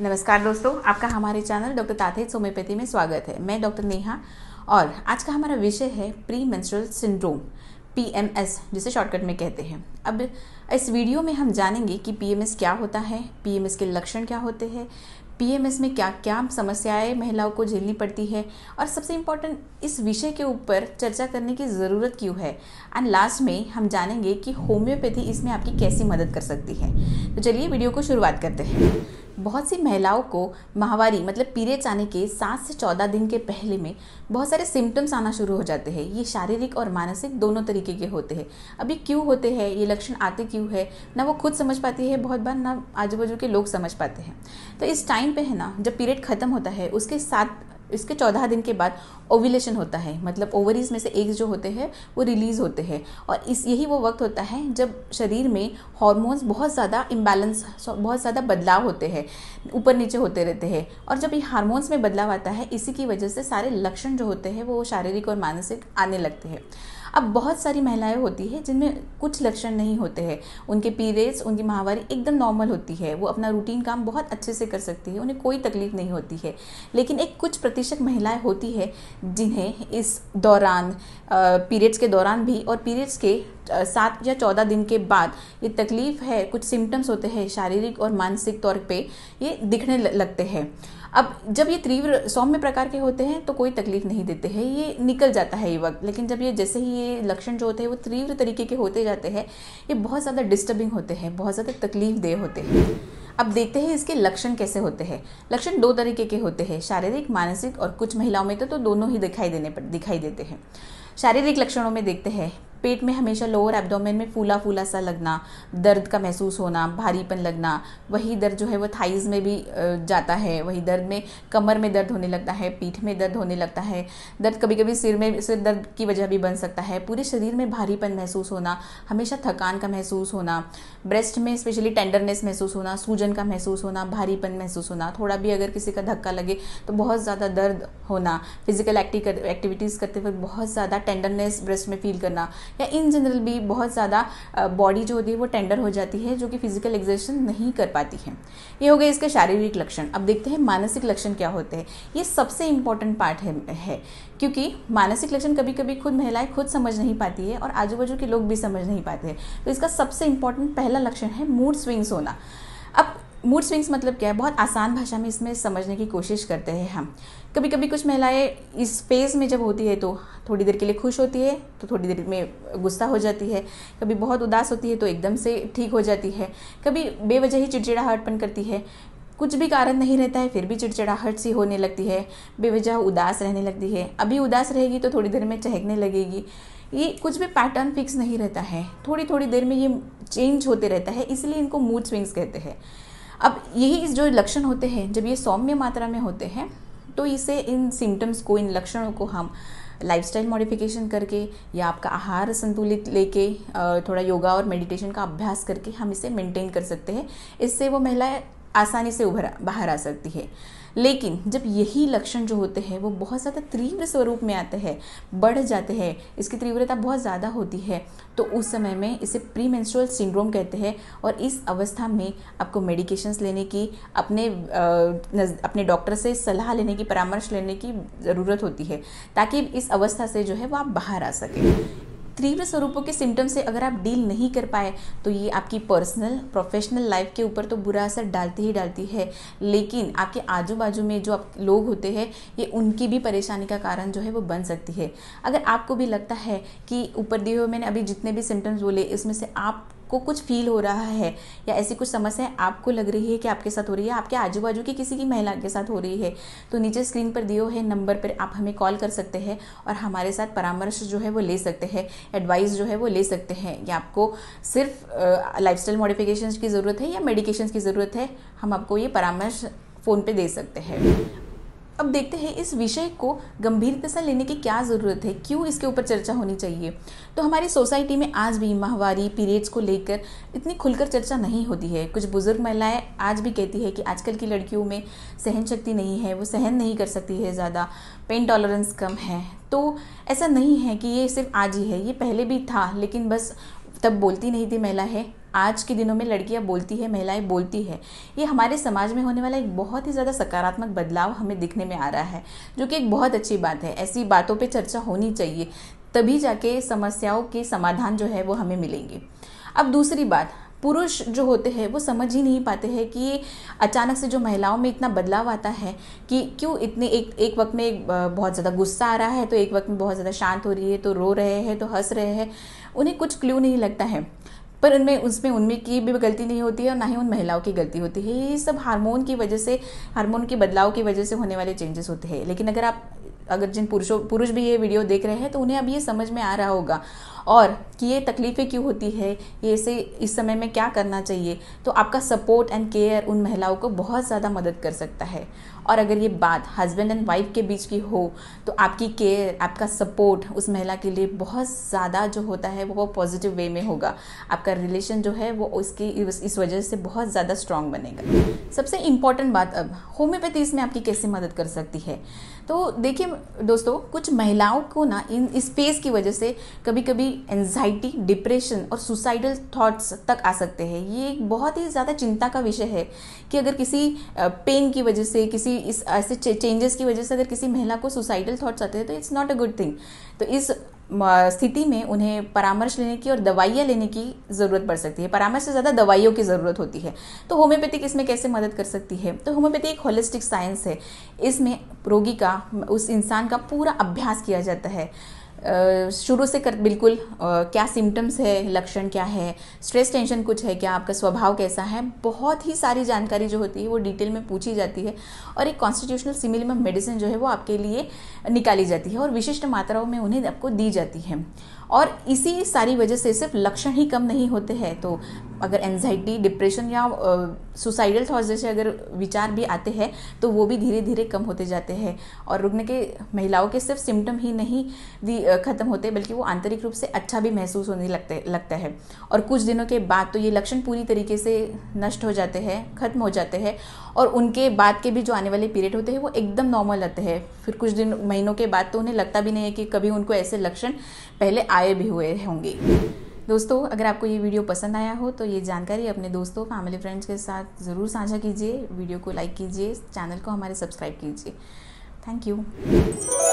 नमस्कार दोस्तों आपका हमारे चैनल डॉक्टर ताथिज होम्योपैथी में स्वागत है मैं डॉक्टर नेहा और आज का हमारा विषय है प्री मेंस्ट्रुअल सिंड्रोम पीएमएस जिसे शॉर्टकट में कहते हैं अब इस वीडियो में हम जानेंगे कि पीएमएस क्या होता है पीएमएस के लक्षण क्या होते हैं पीएमएस में क्या क्या समस्याएं महिलाओं को झेलनी पड़ती है और सबसे इम्पोर्टेंट इस विषय के ऊपर चर्चा करने की ज़रूरत क्यों है एंड लास्ट में हम जानेंगे कि होम्योपैथी इसमें आपकी कैसी मदद कर सकती है तो चलिए वीडियो को शुरुआत करते हैं बहुत सी महिलाओं को माहवारी मतलब पीरियड्स आने के सात से चौदह दिन के पहले में बहुत सारे सिम्टम्स आना शुरू हो जाते हैं ये शारीरिक और मानसिक दोनों तरीके के होते हैं अभी क्यों होते हैं ये लक्षण आते क्यों है ना वो खुद समझ पाती है बहुत बार ना आजू बाजू के लोग समझ पाते हैं तो इस टाइम पे है ना जब पीरियड ख़त्म होता है उसके साथ इसके चौदह दिन के बाद ओविलेशन होता है मतलब ओवरीज में से एग्स जो होते हैं वो रिलीज़ होते हैं और इस यही वो वक्त होता है जब शरीर में हॉर्मोन्स बहुत ज़्यादा इम्बैलेंस बहुत ज़्यादा बदलाव होते हैं ऊपर नीचे होते रहते हैं और जब ये हार्मोन्स में बदलाव आता है इसी की वजह से सारे लक्षण जो होते हैं वो शारीरिक और मानसिक आने लगते हैं अब बहुत सारी महिलाएं होती है जिनमें कुछ लक्षण नहीं होते हैं उनके पीरियड्स उनकी माहवारी एकदम नॉर्मल होती है वो अपना रूटीन काम बहुत अच्छे से कर सकती है उन्हें कोई तकलीफ नहीं होती है लेकिन एक कुछ प्रतिशत महिलाएं होती है जिन्हें इस दौरान पीरियड्स के दौरान भी और पीरियड्स के सात या चौदह दिन के बाद ये तकलीफ है कुछ सिम्टम्स होते हैं शारीरिक और मानसिक तौर पे ये दिखने लगते हैं अब जब ये तीव्र सौम्य प्रकार के होते हैं तो कोई तकलीफ नहीं देते हैं ये निकल जाता है ये वक्त लेकिन जब ये जैसे ही ये लक्षण जो होते हैं वो तीव्र तरीके के होते जाते हैं ये बहुत ज़्यादा डिस्टर्बिंग होते हैं बहुत ज़्यादा तकलीफ देह होते हैं अब देखते हैं इसके लक्षण कैसे होते हैं लक्षण दो तरीके के होते हैं शारीरिक मानसिक और कुछ महिलाओं में तो, तो दोनों ही दिखाई देने पर दिखाई देते हैं शारीरिक लक्षणों में देखते हैं पेट में हमेशा लोअर एब्डोमेन में फूला फूला सा लगना दर्द का महसूस होना भारीपन लगना वही दर्द जो है वो थाइज में भी जाता है वही दर्द में कमर में दर्द होने लगता है पीठ में दर्द होने लगता है दर्द कभी कभी सिर में सिर दर्द की वजह भी बन सकता है पूरे शरीर में भारीपन महसूस होना हमेशा थकान का महसूस होना ब्रेस्ट में स्पेशली टेंडरनेस महसूस होना सूजन का महसूस होना भारीपन महसूस होना थोड़ा भी अगर किसी का धक्का लगे तो बहुत ज़्यादा दर्द होना फिजिकल एक्टिविटीज़ करते वक्त बहुत ज़्यादा टेंडरनेस ब्रेस्ट में फील करना या इन जनरल भी बहुत ज़्यादा बॉडी जो होती है वो टेंडर हो जाती है जो कि फिजिकल एग्जर्सन नहीं कर पाती है ये हो गए इसके शारीरिक लक्षण अब देखते हैं मानसिक लक्षण क्या होते हैं ये सबसे इम्पॉर्टेंट पार्ट है, है क्योंकि मानसिक लक्षण कभी कभी खुद महिलाएं खुद समझ नहीं पाती है और आजू बाजू के लोग भी समझ नहीं पाते हैं तो इसका सबसे इम्पॉर्टेंट पहला लक्षण है मूड स्विंग्स होना अब मूड स्विंग्स मतलब क्या है बहुत आसान भाषा में इसमें समझने की कोशिश करते हैं हम कभी कभी कुछ महिलाएं इस फेज़ में जब होती है तो थोड़ी देर के लिए खुश होती है तो थोड़ी देर में गुस्सा हो जाती है कभी बहुत उदास होती है तो एकदम से ठीक हो जाती है कभी बेवजह ही चिड़चिड़ाहटपन करती है कुछ भी कारण नहीं रहता है फिर भी चिड़चिड़ाहट सी होने लगती है बेवजह उदास रहने लगती है अभी उदास रहेगी तो थोड़ी देर में चहकने लगेगी ये कुछ भी पैटर्न फिक्स नहीं रहता है थोड़ी थोड़ी देर में ये चेंज होते रहता है इसलिए इनको मूड स्विंग्स कहते हैं अब यही जो लक्षण होते हैं जब ये सौम्य मात्रा में होते हैं तो इसे इन सिम्टम्स को इन लक्षणों को हम लाइफस्टाइल मॉडिफिकेशन करके या आपका आहार संतुलित लेके थोड़ा योगा और मेडिटेशन का अभ्यास करके हम इसे मेंटेन कर सकते हैं इससे वो महिला आसानी से उभर बाहर आ सकती है लेकिन जब यही लक्षण जो होते हैं वो बहुत ज़्यादा तीव्र स्वरूप में आते हैं बढ़ जाते हैं इसकी तीव्रता बहुत ज़्यादा होती है तो उस समय में इसे प्री मेंस्ट्रुअल सिंड्रोम कहते हैं और इस अवस्था में आपको मेडिकेशंस लेने की अपने अपने डॉक्टर से सलाह लेने की परामर्श लेने की ज़रूरत होती है ताकि इस अवस्था से जो है वो आप बाहर आ सकें तीव्र स्वरूपों के सिम्टम से अगर आप डील नहीं कर पाए तो ये आपकी पर्सनल प्रोफेशनल लाइफ के ऊपर तो बुरा असर डालती ही डालती है लेकिन आपके आजू बाजू में जो आप लोग होते हैं ये उनकी भी परेशानी का कारण जो है वो बन सकती है अगर आपको भी लगता है कि ऊपर दिए हुए मैंने अभी जितने भी सिम्टम्स बोले इसमें से आप को कुछ फील हो रहा है या ऐसी कुछ समस्याएं आपको लग रही है कि आपके साथ हो रही है आपके आजू बाजू की किसी की महिला के साथ हो रही है तो नीचे स्क्रीन पर दिए हुए नंबर पर आप हमें कॉल कर सकते हैं और हमारे साथ परामर्श जो है वो ले सकते हैं एडवाइस जो है वो ले सकते हैं या आपको सिर्फ लाइफ स्टाइल मॉडिफिकेशन की ज़रूरत है या मेडिकेशन की ज़रूरत है हम आपको ये परामर्श फ़ोन पे दे सकते हैं अब देखते हैं इस विषय को गंभीरता से लेने की क्या ज़रूरत है क्यों इसके ऊपर चर्चा होनी चाहिए तो हमारी सोसाइटी में आज भी माहवारी पीरियड्स को लेकर इतनी खुलकर चर्चा नहीं होती है कुछ बुज़ुर्ग महिलाएं आज भी कहती है कि आजकल की लड़कियों में सहन शक्ति नहीं है वो सहन नहीं कर सकती है ज़्यादा पेन टॉलरेंस कम है तो ऐसा नहीं है कि ये सिर्फ आज ही है ये पहले भी था लेकिन बस तब बोलती नहीं थी महिला है आज के दिनों में लड़कियां बोलती है महिलाएं बोलती है ये हमारे समाज में होने वाला एक बहुत ही ज़्यादा सकारात्मक बदलाव हमें दिखने में आ रहा है जो कि एक बहुत अच्छी बात है ऐसी बातों पर चर्चा होनी चाहिए तभी जाके समस्याओं के समाधान जो है वो हमें मिलेंगे अब दूसरी बात पुरुष जो होते हैं वो समझ ही नहीं पाते हैं कि अचानक से जो महिलाओं में इतना बदलाव आता है कि क्यों इतने एक एक वक्त में बहुत ज़्यादा गुस्सा आ रहा है तो एक वक्त में बहुत ज़्यादा शांत हो रही है तो रो रहे हैं तो हंस रहे हैं उन्हें कुछ क्ल्यू नहीं लगता है पर उनमें उसमें उनमें की भी गलती नहीं होती है और ना ही उन महिलाओं की गलती होती है ये सब हार्मोन की वजह से हार्मोन के बदलाव की वजह से होने वाले चेंजेस होते हैं लेकिन अगर आप अगर जिन पुरुषों पुरुष भी ये वीडियो देख रहे हैं तो उन्हें अब ये समझ में आ रहा होगा और कि ये तकलीफ़ें क्यों होती है ये इसे इस समय में क्या करना चाहिए तो आपका सपोर्ट एंड केयर उन महिलाओं को बहुत ज़्यादा मदद कर सकता है और अगर ये बात हस्बैंड एंड वाइफ के बीच की हो तो आपकी केयर आपका सपोर्ट उस महिला के लिए बहुत ज़्यादा जो होता है वो पॉजिटिव वे में होगा आपका रिलेशन जो है वो उसकी इस वजह से बहुत ज़्यादा स्ट्रांग बनेगा सबसे इम्पॉर्टेंट बात अब होम्योपैथी इसमें आपकी कैसे मदद कर सकती है तो देखिए दोस्तों कुछ महिलाओं को ना इन इस स्पेस की वजह से कभी कभी एंजाइटी डिप्रेशन और सुसाइडल थॉट्स तक आ सकते हैं ये एक बहुत ही ज़्यादा चिंता का विषय है कि अगर किसी पेन की वजह से किसी इस ऐसे चेंजेस की वजह से अगर किसी महिला को सुसाइडल थॉट्स आते हैं तो it's not a good thing तो इस स्थिति में उन्हें परामर्श लेने की और दवाइयाँ लेने की ज़रूरत पड़ सकती है परामर्श से ज़्यादा दवाइयों की ज़रूरत होती है तो होम्योपैथिक इसमें कैसे मदद कर सकती है तो होम्योपैथी एक होलिस्टिक साइंस है इसमें रोगी का उस इंसान का पूरा अभ्यास किया जाता है शुरू से कर बिल्कुल क्या सिम्टम्स है लक्षण क्या है स्ट्रेस टेंशन कुछ है क्या आपका स्वभाव कैसा है बहुत ही सारी जानकारी जो होती है वो डिटेल में पूछी जाती है और एक कॉन्स्टिट्यूशनल सिमिल मेडिसिन जो है वो आपके लिए निकाली जाती है और विशिष्ट मात्राओं में उन्हें आपको दी जाती है और इसी सारी वजह से सिर्फ लक्षण ही कम नहीं होते हैं तो अगर एनजाइटी डिप्रेशन या सुसाइडल थॉट जैसे अगर विचार भी आते हैं तो वो भी धीरे धीरे कम होते जाते हैं और रुग्ण के महिलाओं के सिर्फ सिम्टम ही नहीं भी ख़त्म होते बल्कि वो आंतरिक रूप से अच्छा भी महसूस होने लगते लगता है और कुछ दिनों के बाद तो ये लक्षण पूरी तरीके से नष्ट हो जाते हैं ख़त्म हो जाते हैं और उनके बाद के भी जो आने वाले पीरियड होते हैं वो एकदम नॉर्मल रहते हैं फिर कुछ दिन महीनों के बाद तो उन्हें लगता भी नहीं है कि कभी उनको ऐसे लक्षण पहले आए भी हुए होंगे दोस्तों अगर आपको ये वीडियो पसंद आया हो तो ये जानकारी अपने दोस्तों फैमिली फ्रेंड्स के साथ ज़रूर साझा कीजिए वीडियो को लाइक कीजिए चैनल को हमारे सब्सक्राइब कीजिए थैंक यू